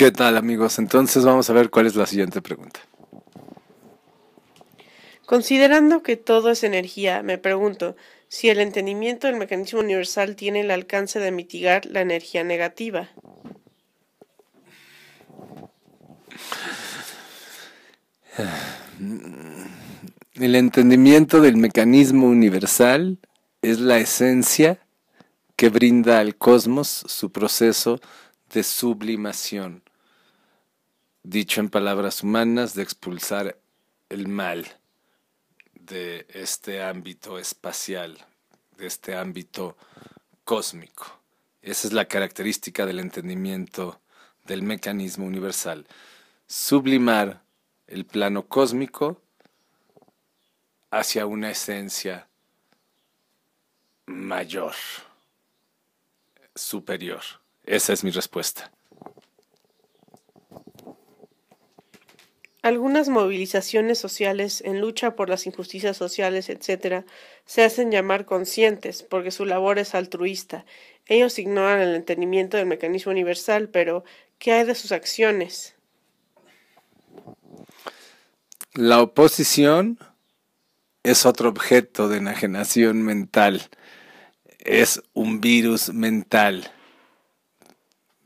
¿Qué tal amigos? Entonces vamos a ver cuál es la siguiente pregunta. Considerando que todo es energía, me pregunto si el entendimiento del mecanismo universal tiene el alcance de mitigar la energía negativa. El entendimiento del mecanismo universal es la esencia que brinda al cosmos su proceso de sublimación dicho en palabras humanas, de expulsar el mal de este ámbito espacial, de este ámbito cósmico. Esa es la característica del entendimiento del mecanismo universal. Sublimar el plano cósmico hacia una esencia mayor, superior. Esa es mi respuesta. Algunas movilizaciones sociales en lucha por las injusticias sociales, etc., se hacen llamar conscientes porque su labor es altruista. Ellos ignoran el entendimiento del mecanismo universal, pero ¿qué hay de sus acciones? La oposición es otro objeto de enajenación mental. Es un virus mental.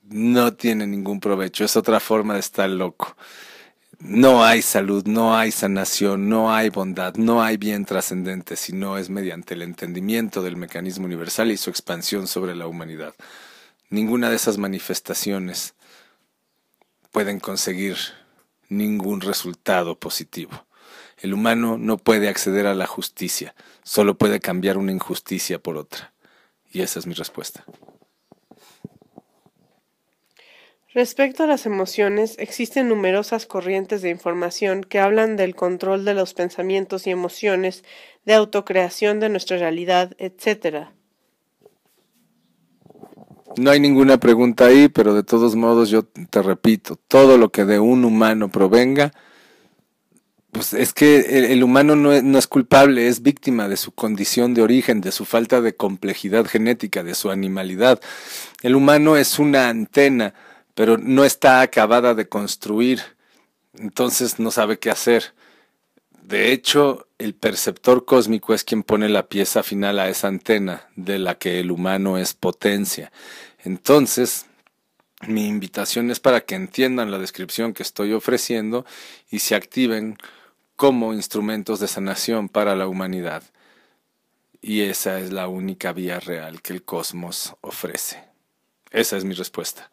No tiene ningún provecho. Es otra forma de estar loco. No hay salud, no hay sanación, no hay bondad, no hay bien trascendente, si no es mediante el entendimiento del mecanismo universal y su expansión sobre la humanidad. Ninguna de esas manifestaciones pueden conseguir ningún resultado positivo. El humano no puede acceder a la justicia, solo puede cambiar una injusticia por otra. Y esa es mi respuesta. Respecto a las emociones, existen numerosas corrientes de información que hablan del control de los pensamientos y emociones, de autocreación de nuestra realidad, etc. No hay ninguna pregunta ahí, pero de todos modos yo te repito, todo lo que de un humano provenga, pues es que el, humano no no es culpable, es víctima de su condición de origen, de su falta de complejidad genética, de su animalidad. El humano es una antena pero no está acabada de construir, entonces no sabe qué hacer. De hecho, el perceptor cósmico es quien pone la pieza final a esa antena de la que el humano es potencia. Entonces, mi invitación es para que entiendan la descripción que estoy ofreciendo y se activen como instrumentos de sanación para la humanidad. Y esa es la única vía real que el cosmos ofrece. Esa es mi respuesta.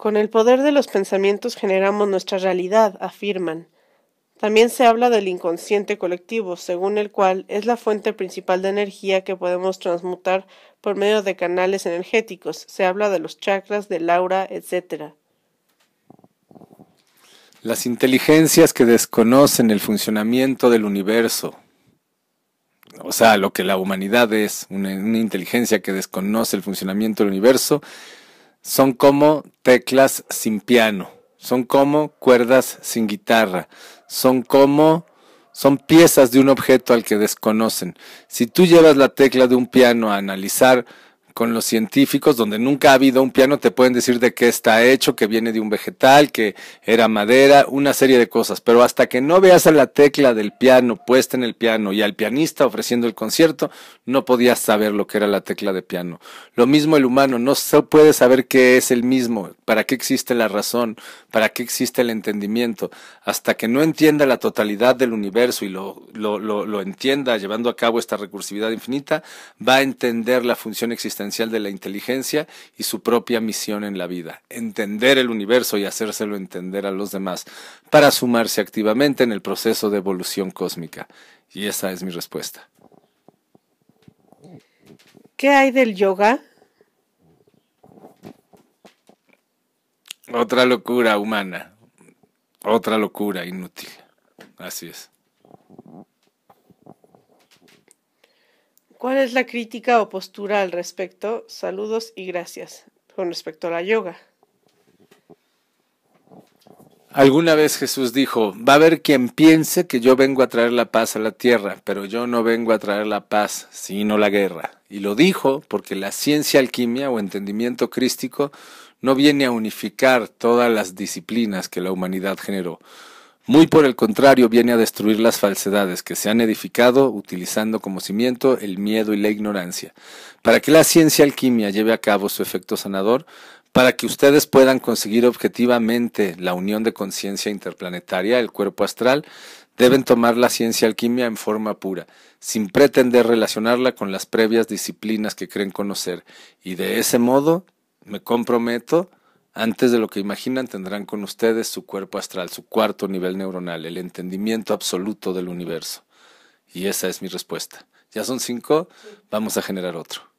Con el poder de los pensamientos generamos nuestra realidad, afirman. También se habla del inconsciente colectivo, según el cual es la fuente principal de energía que podemos transmutar por medio de canales energéticos. Se habla de los chakras, del aura, etc. Las inteligencias que desconocen el funcionamiento del universo, o sea, lo que la humanidad es, una, una inteligencia que desconoce el funcionamiento del universo, son como teclas sin piano, son como cuerdas sin guitarra, son como son piezas de un objeto al que desconocen. Si tú llevas la tecla de un piano a analizar con los científicos, donde nunca ha habido un piano, te pueden decir de qué está hecho, que viene de un vegetal, que era madera, una serie de cosas. Pero hasta que no veas a la tecla del piano puesta en el piano y al pianista ofreciendo el concierto, no podías saber lo que era la tecla de piano. Lo mismo el humano, no se puede saber qué es el mismo, para qué existe la razón, para qué existe el entendimiento. Hasta que no entienda la totalidad del universo y lo, lo, lo entienda llevando a cabo esta recursividad infinita, va a entender la función existencial de la inteligencia y su propia misión en la vida, entender el universo y hacérselo entender a los demás, para sumarse activamente en el proceso de evolución cósmica. Y esa es mi respuesta. ¿Qué hay del yoga? Otra locura humana, otra locura inútil. Así es. ¿Cuál es la crítica o postura al respecto? Saludos y gracias. Con respecto a la yoga. Alguna vez Jesús dijo, va a haber quien piense que yo vengo a traer la paz a la tierra, pero yo no vengo a traer la paz, sino la guerra. Y lo dijo porque la ciencia alquimia o entendimiento crístico no viene a unificar todas las disciplinas que la humanidad generó. Muy por el contrario, viene a destruir las falsedades que se han edificado utilizando como cimiento el miedo y la ignorancia, para que la ciencia alquimia lleve a cabo su efecto sanador, para que ustedes puedan conseguir objetivamente la unión de conciencia interplanetaria, el cuerpo astral, deben tomar la ciencia alquimia en forma pura, sin pretender relacionarla con las previas disciplinas que creen conocer, y de ese modo me comprometo antes de lo que imaginan tendrán con ustedes su cuerpo astral, su cuarto nivel neuronal, el entendimiento absoluto del universo. Y esa es mi respuesta. ¿Ya son cinco? Vamos a generar otro.